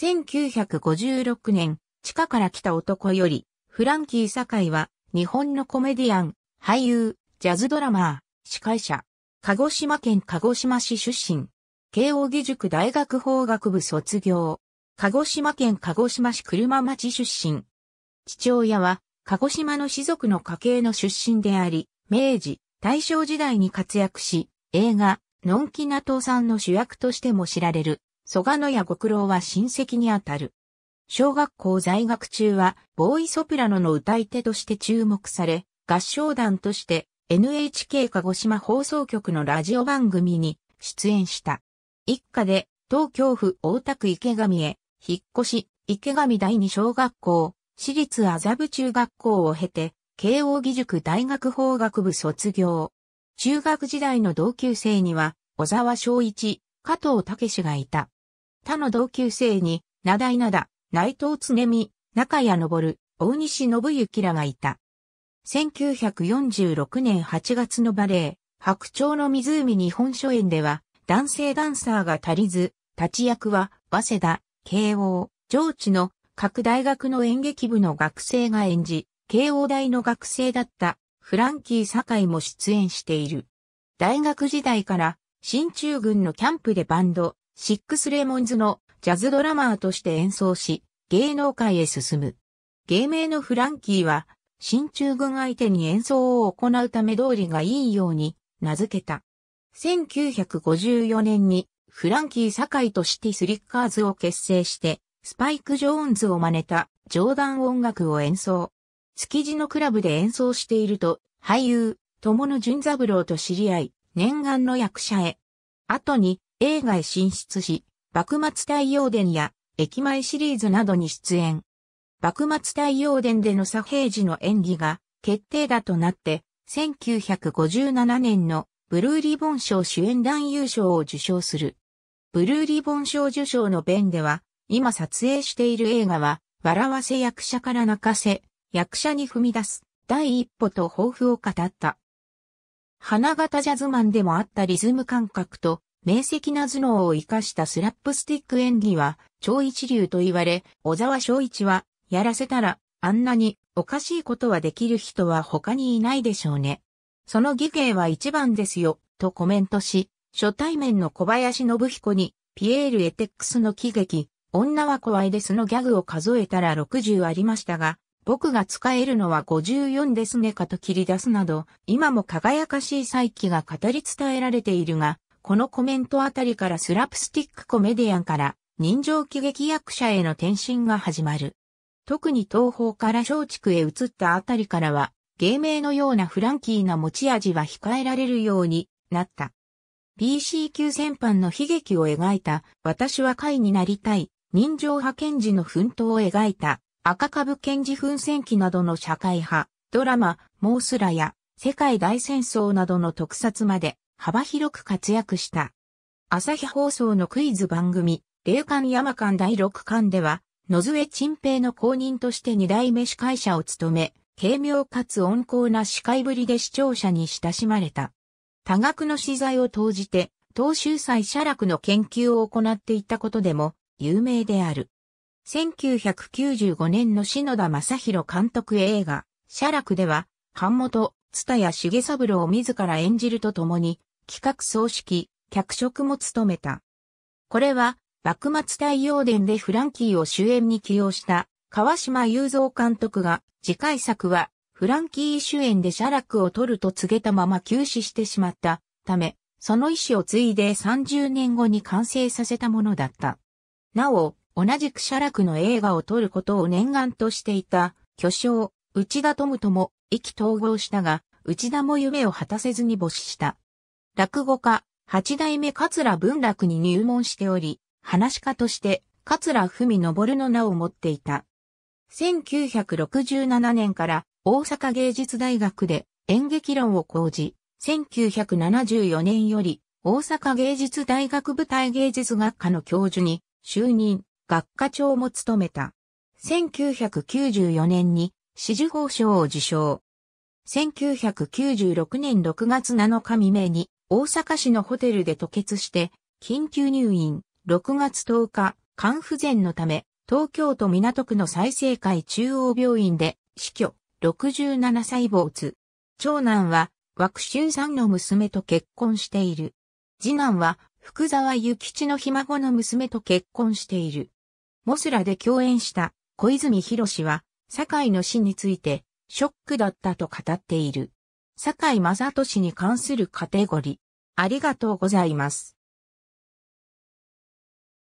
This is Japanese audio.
1956年、地下から来た男より、フランキー堺は、日本のコメディアン、俳優、ジャズドラマー、司会者、鹿児島県鹿児島市出身、慶應義塾大学法学部卒業、鹿児島県鹿児島市車町出身。父親は、鹿児島の士族の家系の出身であり、明治、大正時代に活躍し、映画、のんきな父さんの主役としても知られる。蘇我野やご苦労は親戚にあたる。小学校在学中は、ボーイソプラノの歌い手として注目され、合唱団として NHK 鹿児島放送局のラジオ番組に出演した。一家で東京府大田区池上へ引っ越し、池上第二小学校、私立麻布中学校を経て、慶応義塾大学法学部卒業。中学時代の同級生には、小沢昭一、加藤武がいた。他の同級生に、名な灘、内藤常美、中谷昇、大西信幸らがいた。1946年8月のバレエ、白鳥の湖日本書演では、男性ダンサーが足りず、立役は、早稲田、慶応、上智の各大学の演劇部の学生が演じ、慶応大の学生だったフランキー堺も出演している。大学時代から、新中軍のキャンプでバンド、シックスレモンズのジャズドラマーとして演奏し、芸能界へ進む。芸名のフランキーは、新中軍相手に演奏を行うため通りがいいように名付けた。1954年にフランキー堺とシティスリッカーズを結成して、スパイク・ジョーンズを真似た冗談音楽を演奏。築地のクラブで演奏していると、俳優、友野淳三郎と知り合い、念願の役者へ。後に、映画へ進出し、幕末太陽伝や駅前シリーズなどに出演。幕末太陽伝での左平次の演技が決定打となって、1957年のブルーリボン賞主演男優賞を受賞する。ブルーリボン賞受賞の弁では、今撮影している映画は、笑わせ役者から泣かせ、役者に踏み出す第一歩と抱負を語った。花形ジャズマンでもあったリズム感覚と明晰な頭脳を活かしたスラップスティック演技は超一流と言われ、小沢昭一は、やらせたら、あんなにおかしいことはできる人は他にいないでしょうね。その技芸は一番ですよ、とコメントし、初対面の小林信彦に、ピエール・エテックスの喜劇、女は怖いですのギャグを数えたら60ありましたが、僕が使えるのは54ですねかと切り出すなど、今も輝かしい再起が語り伝えられているが、このコメントあたりからスラプスティックコメディアンから人情喜劇役者への転身が始まる。特に東方から松竹へ移ったあたりからは、芸名のようなフランキーな持ち味は控えられるようになった。BC 級戦犯の悲劇を描いた、私は会になりたい、人情派検事の奮闘を描いた、赤株検事奮戦記などの社会派、ドラマ、モースラや、世界大戦争などの特撮まで、幅広く活躍した。朝日放送のクイズ番組、霊感山間第6巻では、野添陳平の公認として二代目司会者を務め、軽妙かつ温厚な司会ぶりで視聴者に親しまれた。多額の資材を投じて、東州祭写楽の研究を行っていたことでも有名である。1995年の篠田正宏監督映画、写楽では、版元、津田谷重三郎を自ら演じるとともに、企画総指揮、脚色も務めた。これは、幕末太陽伝でフランキーを主演に起用した川島雄三監督が次回作はフランキー主演で写楽を取ると告げたまま休止してしまったため、その意思を継いで30年後に完成させたものだった。なお、同じく写楽の映画を撮ることを念願としていた巨匠、内田智とも意気投合したが、内田も夢を果たせずに没した。落語家、八代目桂文楽に入門しており、話家として桂文昇の名を持っていた。1967年から大阪芸術大学で演劇論を講じ、1974年より大阪芸術大学舞台芸術学科の教授に就任、学科長も務めた。1994年に四十号賞を受賞。1996年6月7日未明に大阪市のホテルで吐血して、緊急入院、6月10日、肝不全のため、東京都港区の再生会中央病院で死去、67歳没。長男は、枠春さんの娘と結婚している。次男は、福沢諭吉のひ孫の娘と結婚している。モスラで共演した小泉博士は、堺の死について、ショックだったと語っている。坂井正俊に関するカテゴリー。ありがとうございます。